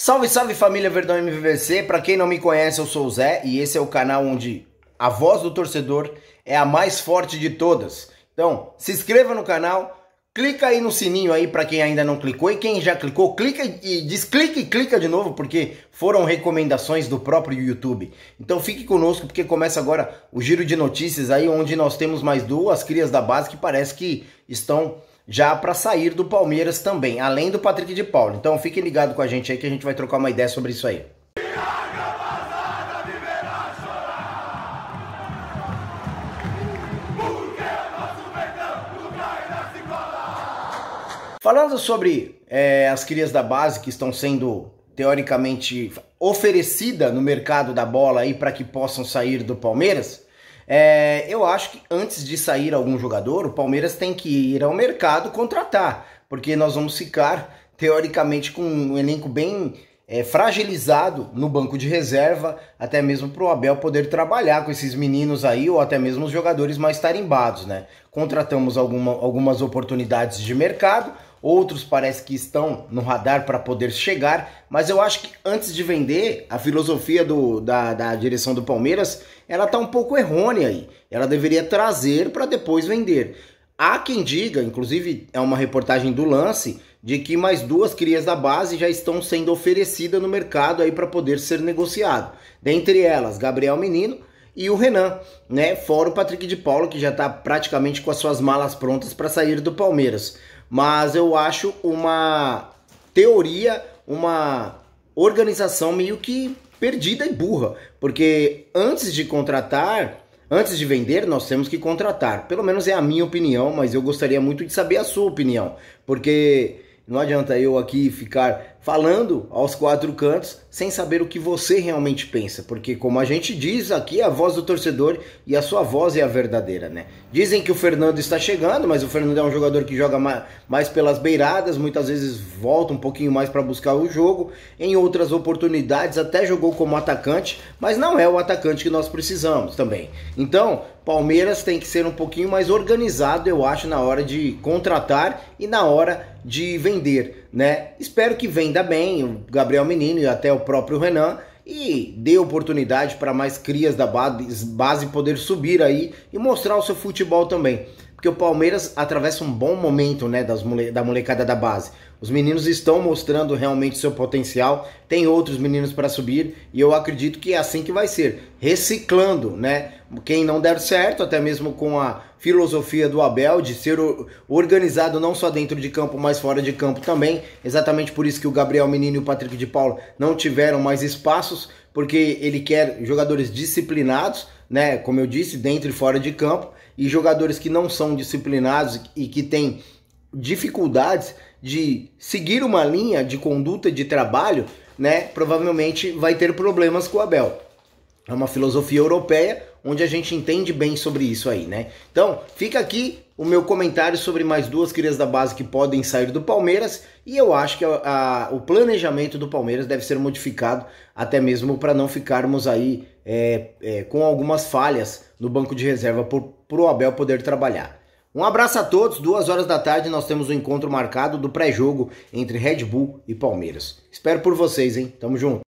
Salve, salve família Verdão MVVC. Para quem não me conhece, eu sou o Zé e esse é o canal onde a voz do torcedor é a mais forte de todas. Então, se inscreva no canal, clica aí no sininho aí para quem ainda não clicou e quem já clicou, clica e desclica e clica de novo porque foram recomendações do próprio YouTube. Então, fique conosco porque começa agora o giro de notícias aí onde nós temos mais duas crias da base que parece que estão já para sair do Palmeiras também, além do Patrick de Paulo. Então fique ligado com a gente aí que a gente vai trocar uma ideia sobre isso aí. Falando sobre é, as crias da base que estão sendo teoricamente oferecida no mercado da bola aí para que possam sair do Palmeiras, é, eu acho que antes de sair algum jogador, o Palmeiras tem que ir ao mercado contratar, porque nós vamos ficar, teoricamente, com um elenco bem é, fragilizado no banco de reserva, até mesmo para o Abel poder trabalhar com esses meninos aí, ou até mesmo os jogadores mais tarimbados, né? Contratamos alguma, algumas oportunidades de mercado, outros parece que estão no radar para poder chegar, mas eu acho que antes de vender, a filosofia do, da, da direção do Palmeiras, ela está um pouco errônea aí. Ela deveria trazer para depois vender. Há quem diga, inclusive é uma reportagem do Lance, de que mais duas crias da base já estão sendo oferecidas no mercado aí para poder ser negociado. Dentre elas, Gabriel Menino e o Renan, né? Fora o Patrick de Paulo, que já está praticamente com as suas malas prontas para sair do Palmeiras. Mas eu acho uma teoria, uma organização meio que perdida e burra, porque antes de contratar, antes de vender, nós temos que contratar. Pelo menos é a minha opinião, mas eu gostaria muito de saber a sua opinião, porque não adianta eu aqui ficar falando aos quatro cantos sem saber o que você realmente pensa, porque como a gente diz aqui, a voz do torcedor e a sua voz é a verdadeira, né? Dizem que o Fernando está chegando, mas o Fernando é um jogador que joga mais pelas beiradas, muitas vezes volta um pouquinho mais para buscar o jogo, em outras oportunidades até jogou como atacante, mas não é o atacante que nós precisamos também. Então, Palmeiras tem que ser um pouquinho mais organizado, eu acho, na hora de contratar e na hora de vender né? Espero que venda bem o Gabriel Menino e até o próprio Renan e dê oportunidade para mais crias da base poder subir aí e mostrar o seu futebol também. Porque o Palmeiras atravessa um bom momento, né, das mole da molecada da base. Os meninos estão mostrando realmente seu potencial, tem outros meninos para subir e eu acredito que é assim que vai ser, reciclando, né? Quem não der certo, até mesmo com a filosofia do Abel de ser organizado não só dentro de campo, mas fora de campo também. Exatamente por isso que o Gabriel Menino e o Patrick de Paula não tiveram mais espaços, porque ele quer jogadores disciplinados, né, como eu disse, dentro e fora de campo, e jogadores que não são disciplinados e que têm dificuldades de seguir uma linha de conduta de trabalho, né, provavelmente vai ter problemas com o Abel. É uma filosofia europeia onde a gente entende bem sobre isso aí, né? Então, fica aqui o meu comentário sobre mais duas crias da base que podem sair do Palmeiras e eu acho que a, a, o planejamento do Palmeiras deve ser modificado até mesmo para não ficarmos aí é, é, com algumas falhas no banco de reserva para o Abel poder trabalhar. Um abraço a todos, duas horas da tarde nós temos o um encontro marcado do pré-jogo entre Red Bull e Palmeiras. Espero por vocês, hein? Tamo junto!